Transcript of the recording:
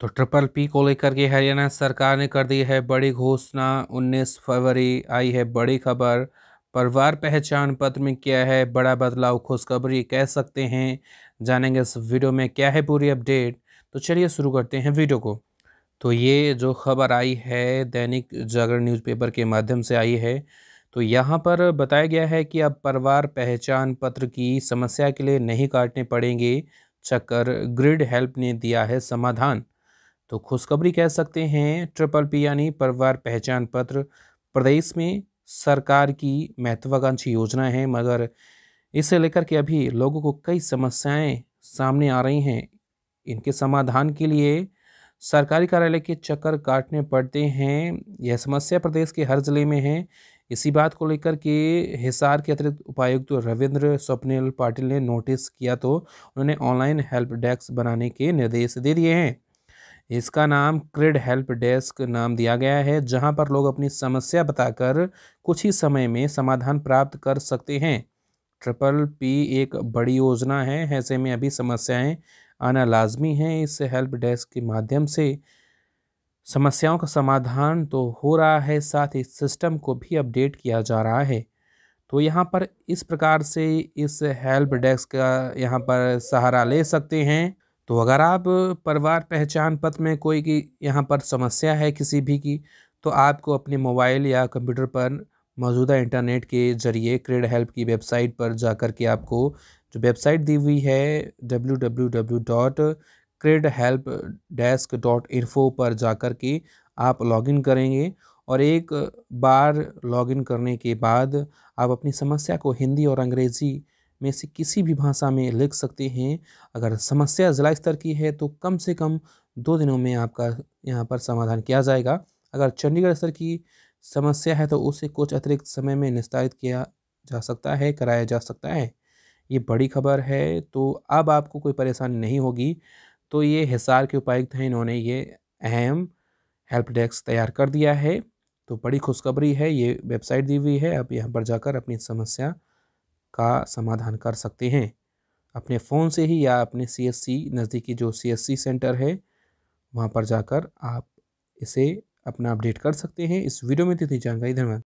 तो triple P को लेकर के हरियाणा सरकार ने कर दी है बड़ी घोषणा 19 फरवरी आई है बड़ी खबर परिवार पहचान पत्र में क्या है बड़ा बदलाव खुशखबरी कह सकते हैं जानेंगे इस वीडियो में क्या है पूरी अपडेट तो चलिए शुरू करते हैं वीडियो को तो ये जो खबर आई है दैनिक जागरण न्यूज़पेपर के माध्यम से आई है तो यहाँ पर बताया गया है कि अब परिवार पहचान पत्र की समस्या के लिए नहीं काटने पड़ेंगे चक्कर ग्रिड हेल्प ने दिया है समाधान तो खुशखबरी कह सकते हैं ट्रिपल पी यानी परिवार पहचान पत्र प्रदेश में सरकार की महत्वाकांक्षी योजना है मगर इसे लेकर के अभी लोगों को कई समस्याएं सामने आ रही हैं इनके समाधान के लिए सरकारी कार्यालय के चक्कर काटने पड़ते हैं यह समस्या प्रदेश के हर ज़िले में है इसी बात को लेकर के हिसार के अतिरिक्त उपायुक्त तो रविंद्र स्वप्निल पाटिल ने नोटिस किया तो उन्होंने ऑनलाइन हेल्प डेस्क बनाने के निर्देश दे दिए हैं इसका नाम क्रिड हेल्प डेस्क नाम दिया गया है जहां पर लोग अपनी समस्या बताकर कुछ ही समय में समाधान प्राप्त कर सकते हैं ट्रिपल पी एक बड़ी योजना है ऐसे में अभी समस्याएं आना लाजमी हैं इस हेल्प डेस्क के माध्यम से समस्याओं का समाधान तो हो रहा है साथ ही सिस्टम को भी अपडेट किया जा रहा है तो यहाँ पर इस प्रकार से इस हेल्प डेस्क का यहाँ पर सहारा ले सकते हैं तो अगर आप परिवार पहचान पत्र में कोई की यहाँ पर समस्या है किसी भी की तो आपको अपने मोबाइल या कंप्यूटर पर मौजूदा इंटरनेट के ज़रिए क्रेड हेल्प की वेबसाइट पर जा कर के आपको जो वेबसाइट दी हुई है W W W dot cred help desk dot info पर जा कर के आप लॉगिन करेंगे और एक बार लॉगिन करने के बाद आप अपनी समस्या को हिंदी और अंग्रेज़ी में से किसी भी भाषा में लिख सकते हैं अगर समस्या ज़िला स्तर की है तो कम से कम दो दिनों में आपका यहाँ पर समाधान किया जाएगा अगर चंडीगढ़ स्तर की समस्या है तो उसे कुछ अतिरिक्त समय में निस्तारित किया जा सकता है कराया जा सकता है ये बड़ी खबर है तो अब आपको कोई परेशानी नहीं होगी तो ये हिसार के उपायुक्त हैं इन्होंने ये अहम हेल्प डेस्क तैयार कर दिया है तो बड़ी खुशखबरी है ये वेबसाइट दी हुई है आप यहाँ पर जाकर अपनी समस्या का समाधान कर सकते हैं अपने फ़ोन से ही या अपने सीएससी नज़दीकी जो सीएससी सेंटर है वहाँ पर जाकर आप इसे अपना अपडेट कर सकते हैं इस वीडियो में इतनी जानकारी धन्यवाद